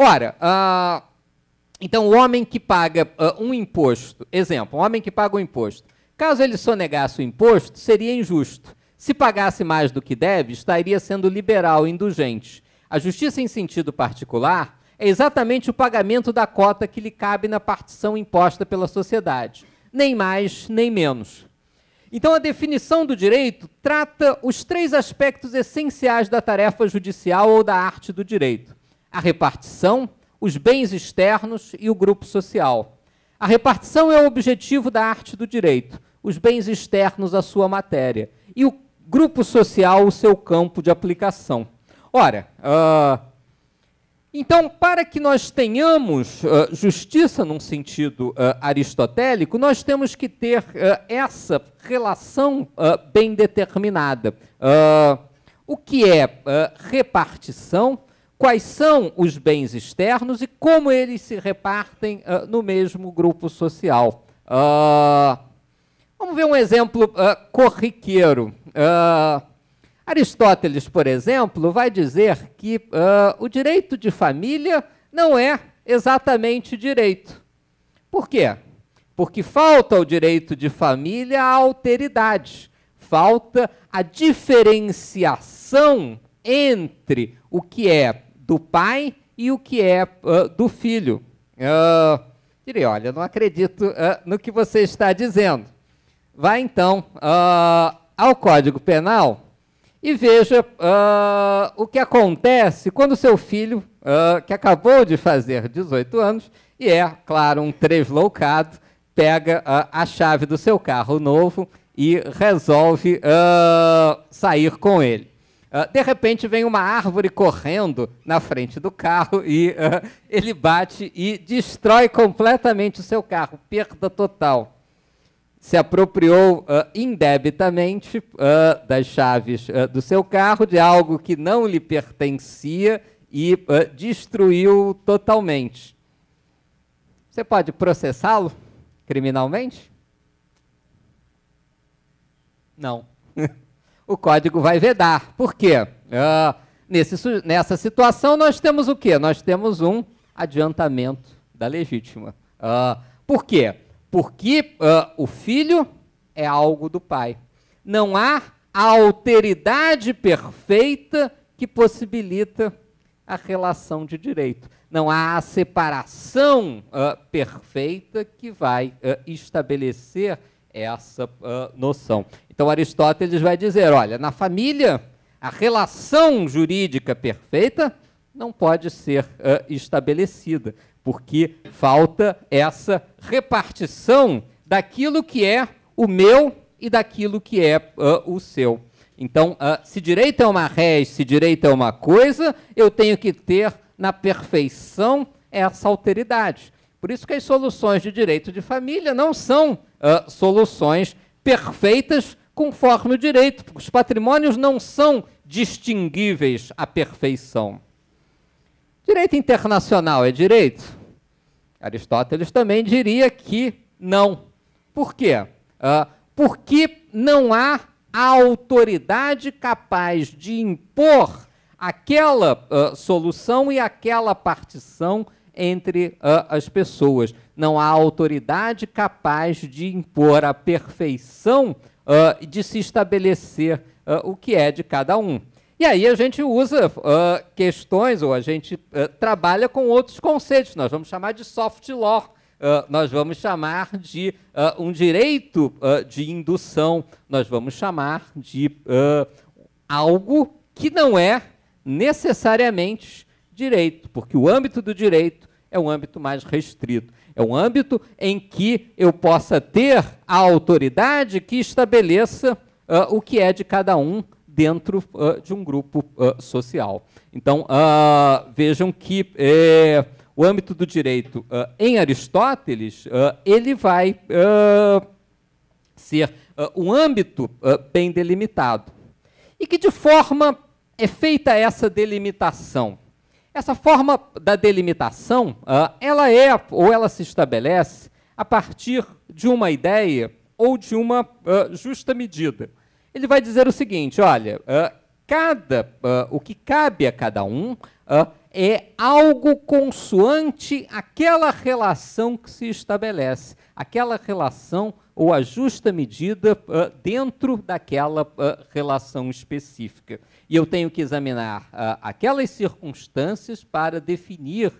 Ora, uh, então o homem que paga uh, um imposto, exemplo, o homem que paga um imposto, caso ele sonegasse o imposto, seria injusto. Se pagasse mais do que deve, estaria sendo liberal, indulgente. A justiça em sentido particular é exatamente o pagamento da cota que lhe cabe na partição imposta pela sociedade, nem mais nem menos. Então, a definição do direito trata os três aspectos essenciais da tarefa judicial ou da arte do direito: a repartição, os bens externos e o grupo social. A repartição é o objetivo da arte do direito, os bens externos a sua matéria e o grupo social o seu campo de aplicação. Ora, uh, então, para que nós tenhamos uh, justiça num sentido uh, aristotélico, nós temos que ter essa relação bem determinada. o que é repartição quais são os bens externos e como eles se repartem uh, no mesmo grupo social. Uh, vamos ver um exemplo uh, corriqueiro. Aristóteles, por exemplo, vai dizer que o direito de família não é exatamente direito. Por quê? Porque falta ao direito de família a alteridade, falta a diferenciação entre o que é do pai e o que é uh, do filho. Uh, direi, olha, não acredito uh, no que você está dizendo. Vá então uh, ao Código Penal e veja o que acontece quando seu filho, que acabou de fazer 18 anos, e é, claro, um tresloucado, pega a chave do seu carro novo e resolve sair com ele. Ah, de repente vem uma árvore correndo na frente do carro e uh, ele bate e destrói completamente o seu carro, perda total. Se apropriou uh, indebitamente das chaves do seu carro, de algo que não lhe pertencia e destruiu totalmente. Você pode processá-lo criminalmente? Não. o código vai vedar. Por quê? Uh, nesse, nessa situação, nós temos o quê? Nós temos um adiantamento da legítima. Uh, por quê? Porque uh, o filho é algo do pai. Não há a alteridade perfeita que possibilita a relação de direito. Não há a separação uh, perfeita que vai estabelecer essa uh, noção. Então, Aristóteles vai dizer: olha, na família, a relação jurídica perfeita não pode ser uh, estabelecida, porque falta essa repartição daquilo que é o meu e daquilo que é uh, o seu. Então, uh, se direito é uma res, se direito é uma coisa, eu tenho que ter na perfeição essa alteridade. Por isso que as soluções de direito de família não são uh, soluções perfeitas conforme o direito, porque os patrimônios não são distinguíveis à perfeição. Direito internacional é direito? Aristóteles também diria que não. Por quê? Uh, porque não há a autoridade capaz de impor aquela uh, solução e aquela partição entre uh, as pessoas. Não há autoridade capaz de impor a perfeição uh, de se estabelecer uh, o que é de cada um. E aí a gente usa questões, ou a gente trabalha com outros conceitos. Nós vamos chamar de soft law, Uh, nós vamos chamar de uh, um direito uh, de indução, nós vamos chamar de algo que não é necessariamente direito, porque o âmbito do direito é um âmbito mais restrito. É um âmbito em que eu possa ter a autoridade que estabeleça uh, o que é de cada um dentro uh, de um grupo uh, social. Então, vejam que eh, o âmbito do direito em Aristóteles, ele vai ser um âmbito bem delimitado. E que de forma é feita essa delimitação? Essa forma da delimitação, ah, ela é ou ela se estabelece a partir de uma ideia ou de uma ah, justa medida. Ele vai dizer o seguinte: olha, ah, cada, o que cabe a cada um é algo consoante aquela relação que se estabelece, aquela relação ou a justa medida uh, dentro daquela uh, relação específica. E eu tenho que examinar uh, aquelas circunstâncias para definir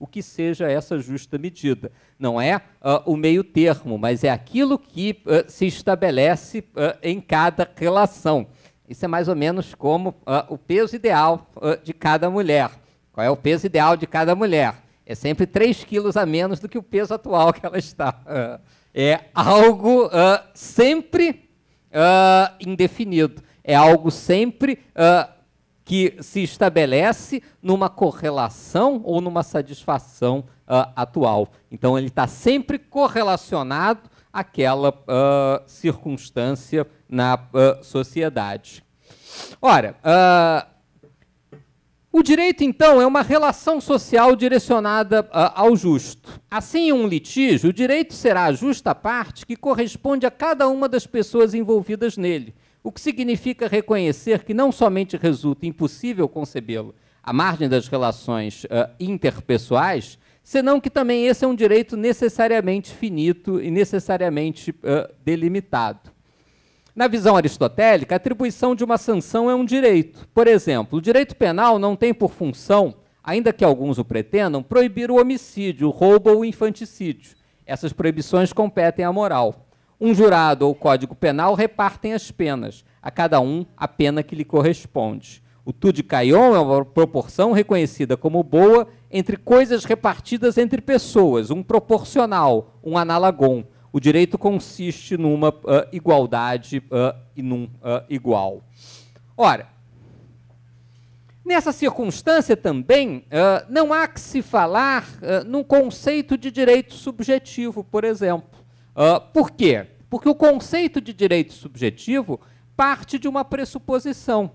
o que seja essa justa medida. Não é o meio termo, mas é aquilo que se estabelece em cada relação. Isso é mais ou menos como o peso ideal de cada mulher. Qual é o peso ideal de cada mulher? É sempre 3 quilos a menos do que o peso atual que ela está é algo uh, sempre uh, indefinido, é algo sempre uh, que se estabelece numa correlação ou numa satisfação atual. Então, ele está sempre correlacionado àquela circunstância na sociedade. Ora, o direito, então, é uma relação social direcionada ah, ao justo. Assim, em um litígio, o direito será a justa parte que corresponde a cada uma das pessoas envolvidas nele, o que significa reconhecer que não somente resulta impossível concebê-lo à margem das relações uh, interpessoais, senão que também esse é um direito necessariamente finito e necessariamente uh, delimitado. Na visão aristotélica, a atribuição de uma sanção é um direito. Por exemplo, o direito penal não tem por função, ainda que alguns o pretendam, proibir o homicídio, o roubo ou o infanticídio. Essas proibições competem à moral. Um jurado ou código penal repartem as penas, a cada um a pena que lhe corresponde. O tu de caion é uma proporção reconhecida como boa entre coisas repartidas entre pessoas, um proporcional, um analagon o direito consiste numa uh, igualdade uh, e num uh, igual. Ora, nessa circunstância também, não há que se falar num conceito de direito subjetivo, por exemplo. por quê? Porque o conceito de direito subjetivo parte de uma pressuposição,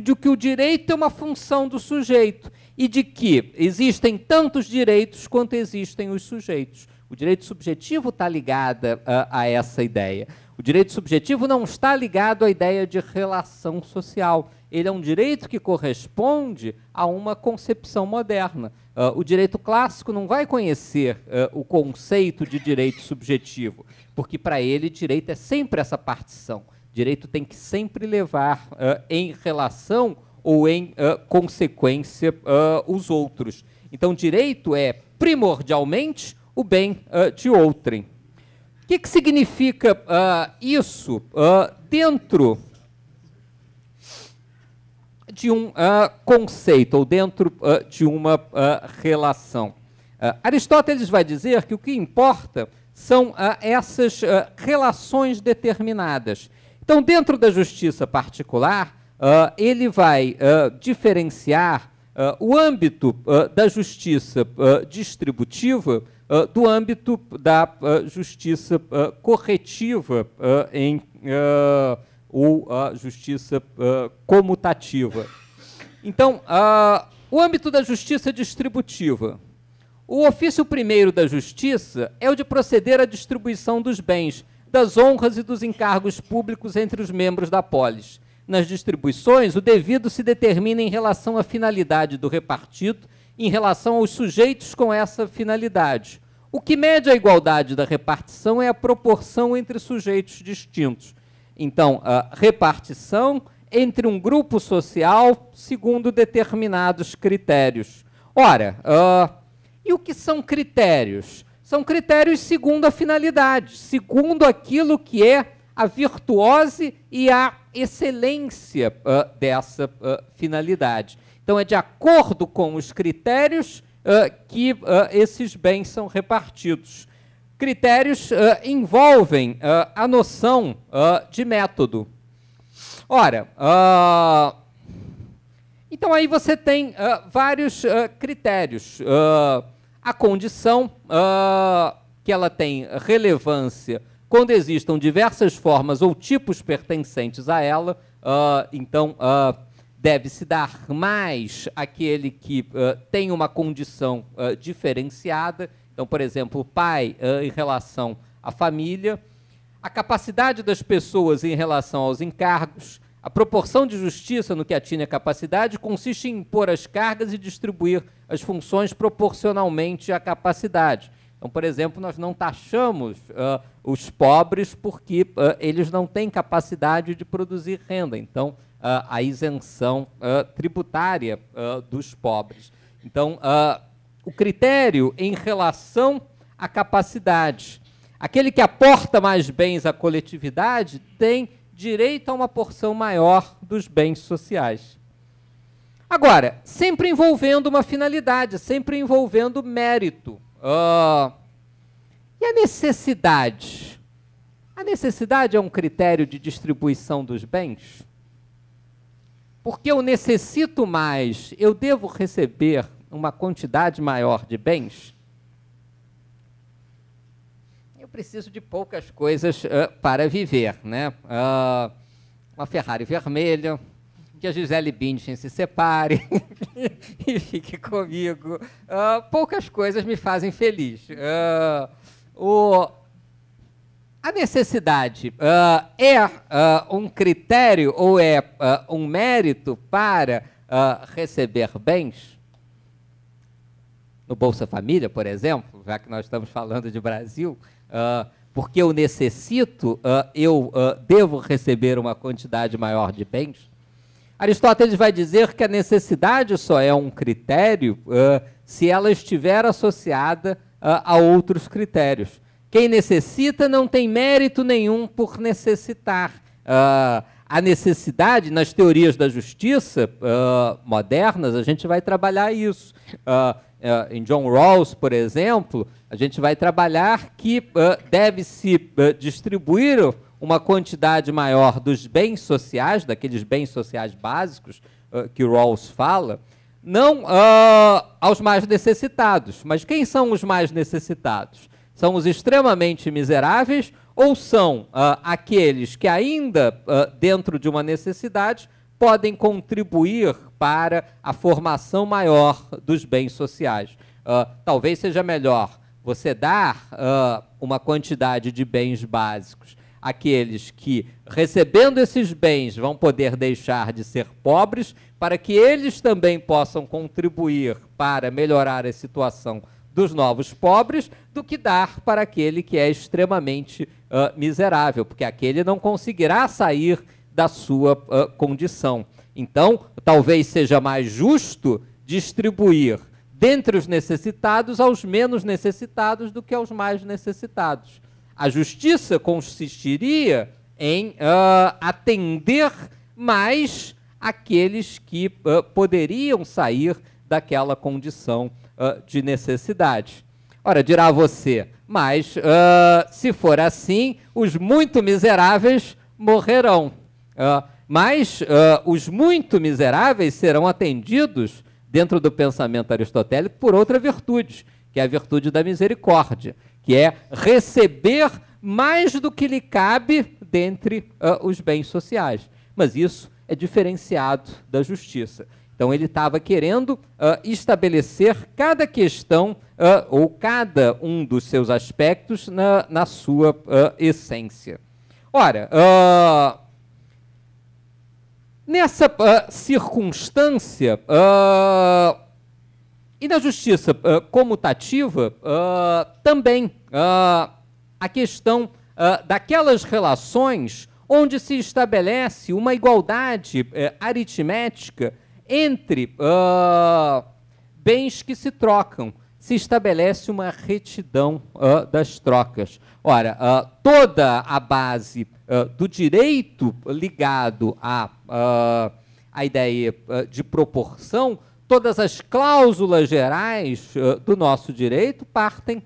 de que o direito é uma função do sujeito e de que existem tantos direitos quanto existem os sujeitos. O direito subjetivo está ligado a, ah, a essa ideia. O direito subjetivo não está ligado à ideia de relação social. Ele é um direito que corresponde a uma concepção moderna. Uh, o direito clássico não vai conhecer uh, o conceito de direito subjetivo, porque para ele direito é sempre essa partição. Direito tem que sempre levar uh, em relação ou em consequência os outros. Então, direito é primordialmente o bem uh, de outrem. O que, que significa uh, isso uh, dentro de um conceito ou dentro de uma relação? Aristóteles vai dizer que o que importa são essas relações determinadas. Então, dentro da justiça particular, ele vai diferenciar o âmbito da justiça distributiva ah, do âmbito da uh, justiça uh, corretiva em, ou a justiça comutativa. Então, o âmbito da justiça é distributiva. O ofício primeiro da justiça é o de proceder à distribuição dos bens, das honras e dos encargos públicos entre os membros da polis. Nas distribuições, o devido se determina em relação à finalidade do repartido em relação aos sujeitos com essa finalidade. O que mede a igualdade da repartição é a proporção entre sujeitos distintos. Então, a repartição entre um grupo social segundo determinados critérios. Ora, uh, e o que são critérios? São critérios segundo a finalidade, segundo aquilo que é a virtuose e a excelência uh, dessa uh, finalidade. Então, é de acordo com os critérios uh, que uh, esses bens são repartidos. Critérios uh, envolvem a noção de método. Ora, então aí você tem vários critérios. a condição que ela tem relevância quando existam diversas formas ou tipos pertencentes a ela. então, uh, deve se dar mais àquele que uh, tem uma condição uh, diferenciada. Então, por exemplo, o pai uh, em relação à família, a capacidade das pessoas em relação aos encargos, a proporção de justiça no que atinge a capacidade consiste em impor as cargas e distribuir as funções proporcionalmente à capacidade. Então, por exemplo, nós não taxamos os pobres porque eles não têm capacidade de produzir renda. Então, ah, a isenção ah, tributária ah, dos pobres. Então, o critério em relação à capacidade. Aquele que aporta mais bens à coletividade tem direito a uma porção maior dos bens sociais. Agora, sempre envolvendo uma finalidade, sempre envolvendo mérito. Uh, e a necessidade? A necessidade é um critério de distribuição dos bens? porque eu necessito mais, eu devo receber uma quantidade maior de bens? Eu preciso de poucas coisas uh, para viver, né? Uh, uma Ferrari vermelha, que a Gisele Bündchen se separe e fique comigo. Uh, poucas coisas me fazem feliz. Ah, o a necessidade uh, é uh, um critério ou é uh, um mérito para receber bens? No Bolsa Família, por exemplo, já que nós estamos falando de Brasil, porque eu necessito, eu devo receber uma quantidade maior de bens? Aristóteles vai dizer que a necessidade só é um critério se ela estiver associada a outros critérios. Quem necessita não tem mérito nenhum por necessitar. Uh, a necessidade, nas teorias da justiça uh, modernas, a gente vai trabalhar isso. Uh, em John Rawls, por exemplo, a gente vai trabalhar que deve-se distribuir uma quantidade maior dos bens sociais, daqueles bens sociais básicos que Rawls fala, não aos mais necessitados. Mas quem são os mais necessitados? São os extremamente miseráveis ou são uh, aqueles que, ainda uh, dentro de uma necessidade, podem contribuir para a formação maior dos bens sociais? Uh, talvez seja melhor você dar uma quantidade de bens básicos àqueles que, recebendo esses bens, vão poder deixar de ser pobres, para que eles também possam contribuir para melhorar a situação dos novos pobres do que dar para aquele que é extremamente uh, miserável, porque aquele não conseguirá sair da sua uh, condição. Então, talvez seja mais justo distribuir dentre os necessitados aos menos necessitados do que aos mais necessitados. A justiça consistiria em uh, atender mais aqueles que poderiam sair daquela condição ah, de necessidade. Ora, dirá você, mas uh, se for assim, os muito miseráveis morrerão. Uh, mas os muito miseráveis serão atendidos, dentro do pensamento aristotélico, por outra virtude, que é a virtude da misericórdia, que é receber mais do que lhe cabe dentre os bens sociais. Mas isso é diferenciado da justiça. Então, ele estava querendo uh, estabelecer cada questão uh, ou cada um dos seus aspectos na, na sua uh, essência. Ora, nessa circunstância, e na justiça comutativa, também a questão daquelas relações onde se estabelece uma igualdade eh, aritmética entre uh, bens que se trocam, se estabelece uma retidão uh, das trocas. Ora, uh, toda a base do direito ligado à, à ideia de proporção, todas as cláusulas gerais do nosso direito partem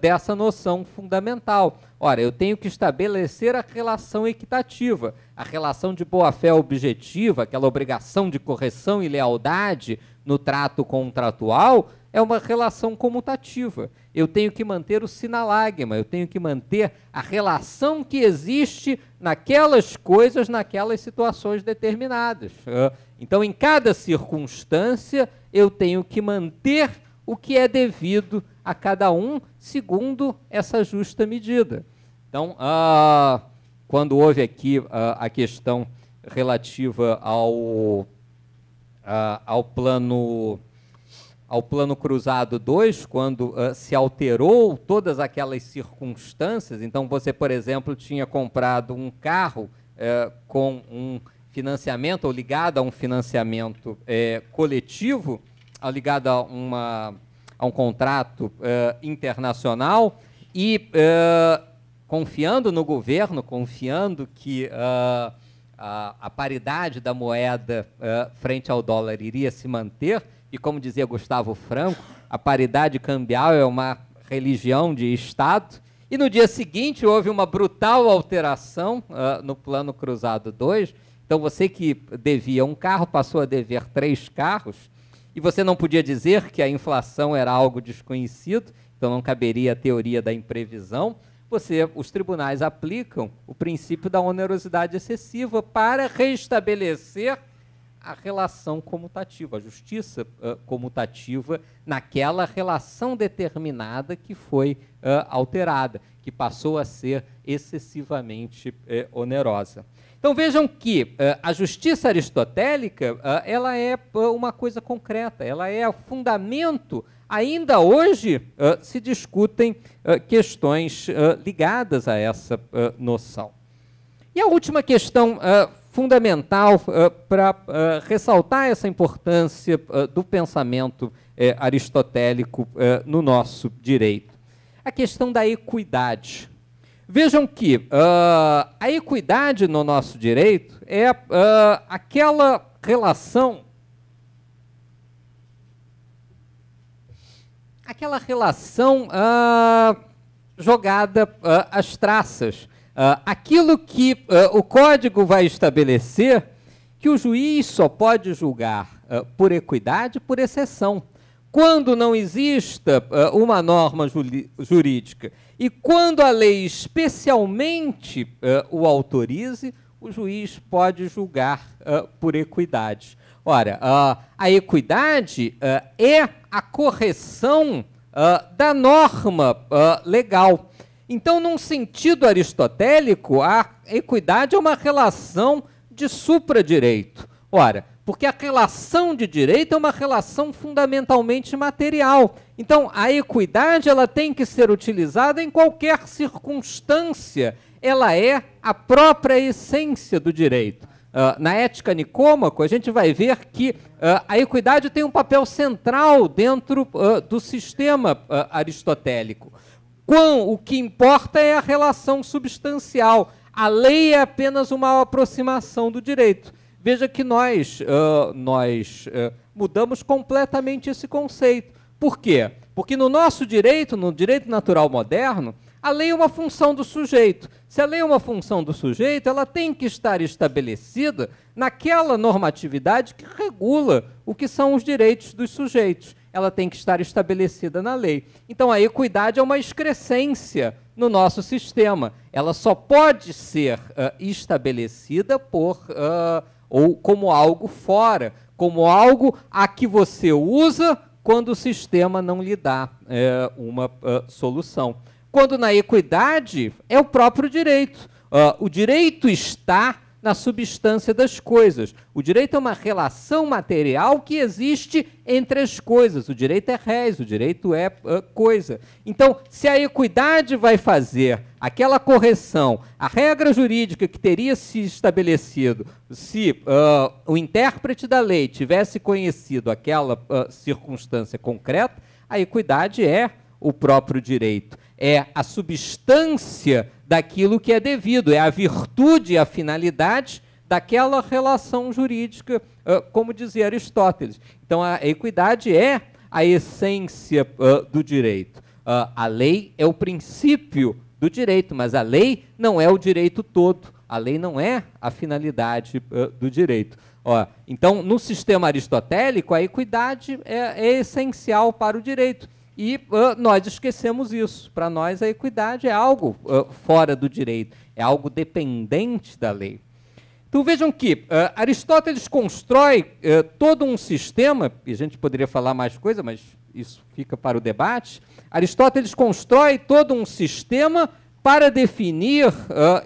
dessa noção fundamental. Ora, eu tenho que estabelecer a relação equitativa, a relação de boa-fé objetiva, aquela obrigação de correção e lealdade no trato contratual, é uma relação comutativa. Eu tenho que manter o sinalagma, eu tenho que manter a relação que existe naquelas coisas, naquelas situações determinadas. Então, em cada circunstância, eu tenho que manter o que é devido a cada um segundo essa justa medida. Então, ah, quando houve aqui ah, a questão relativa ao, ah, ao plano ao plano cruzado 2, quando ah, se alterou todas aquelas circunstâncias, então você, por exemplo, tinha comprado um carro eh, com um financiamento ou ligado a um financiamento eh, coletivo, ah, ligado a uma a um contrato uh, internacional e uh, confiando no governo, confiando que uh, a, a, paridade da moeda frente ao dólar iria se manter, e como dizia Gustavo Franco, a paridade cambial é uma religião de Estado. E no dia seguinte houve uma brutal alteração no Plano Cruzado 2. Então você que devia um carro passou a dever três carros e você não podia dizer que a inflação era algo desconhecido, então não caberia a teoria da imprevisão. Você, os tribunais aplicam o princípio da onerosidade excessiva para restabelecer a relação comutativa, a justiça uh, comutativa naquela relação determinada que foi uh, alterada, que passou a ser excessivamente uh, onerosa. Então vejam que a justiça aristotélica ela é uma coisa concreta, ela é o fundamento. Ainda hoje se discutem questões ligadas a essa noção. E a última questão fundamental uh, eh, para uh, eh, ressaltar essa importância uh, do pensamento aristotélico no nosso direito. A questão da equidade. Vejam que a equidade no nosso direito é aquela relação. Aquela relação ah, jogada ah, às traças Uh, aquilo que uh, o código vai estabelecer que o juiz só pode julgar uh, por equidade por exceção. Quando não exista uma norma jurídica e quando a lei especialmente o autorize, o juiz pode julgar por equidade. Ora, a equidade é a correção da norma legal. Então, num sentido aristotélico, a equidade é uma relação de supradireito. Ora, porque a relação de direito é uma relação fundamentalmente material. Então, a equidade ela tem que ser utilizada em qualquer circunstância. Ela é a própria essência do direito. Uh, na ética Nicômaco, a gente vai ver que uh, a equidade tem um papel central dentro uh, do sistema aristotélico quão o que importa é a relação substancial. A lei é apenas uma aproximação do direito. Veja que nós, uh, nós uh, mudamos completamente esse conceito. Por quê? Porque no nosso direito, no direito natural moderno, a lei é uma função do sujeito. Se a lei é uma função do sujeito, ela tem que estar estabelecida naquela normatividade que regula o que são os direitos dos sujeitos ela tem que estar estabelecida na lei. Então a equidade é uma excrescência no nosso sistema. Ela só pode ser uh, estabelecida por uh, ou como algo fora, como algo a que você usa quando o sistema não lhe dá uma uh, solução. Quando na equidade é o próprio direito. o direito está na substância das coisas. O direito é uma relação material que existe entre as coisas. O direito é réis, o direito é uh, coisa. Então, se a equidade vai fazer aquela correção, a regra jurídica que teria se estabelecido se uh, o intérprete da lei tivesse conhecido aquela uh, circunstância concreta, a equidade é o próprio direito, é a substância daquilo que é devido, é a virtude, a finalidade daquela relação jurídica, como dizia Aristóteles. Então, a equidade é a essência do direito. a lei é o princípio do direito, mas a lei não é o direito todo. A lei não é a finalidade do direito. Ó, então, no sistema aristotélico, a equidade é, é essencial para o direito. E uh, nós esquecemos isso. Para nós, a equidade é algo uh, fora do direito, é algo dependente da lei. Então vejam que uh, Aristóteles constrói todo um sistema, e a gente poderia falar mais coisa, mas isso fica para o debate. Aristóteles constrói todo um sistema para definir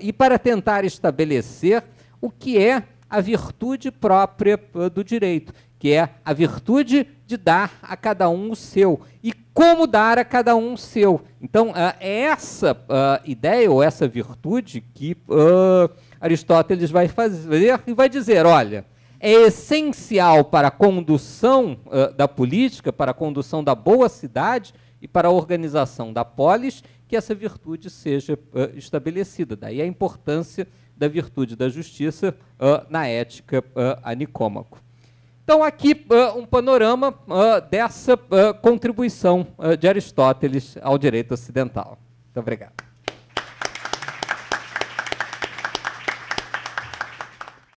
e para tentar estabelecer o que é a virtude própria do direito que é a virtude de dar a cada um o seu. E como dar a cada um o seu. Então, ah, é essa ah, ideia ou essa virtude que ah, Aristóteles vai fazer e vai dizer: olha, é essencial para a condução da política, para a condução da boa cidade e para a organização da polis que essa virtude seja estabelecida. Daí a importância da virtude da justiça na ética a Nicômaco. Então, aqui uh, um panorama uh, dessa uh, contribuição de Aristóteles ao direito ocidental. Muito obrigado.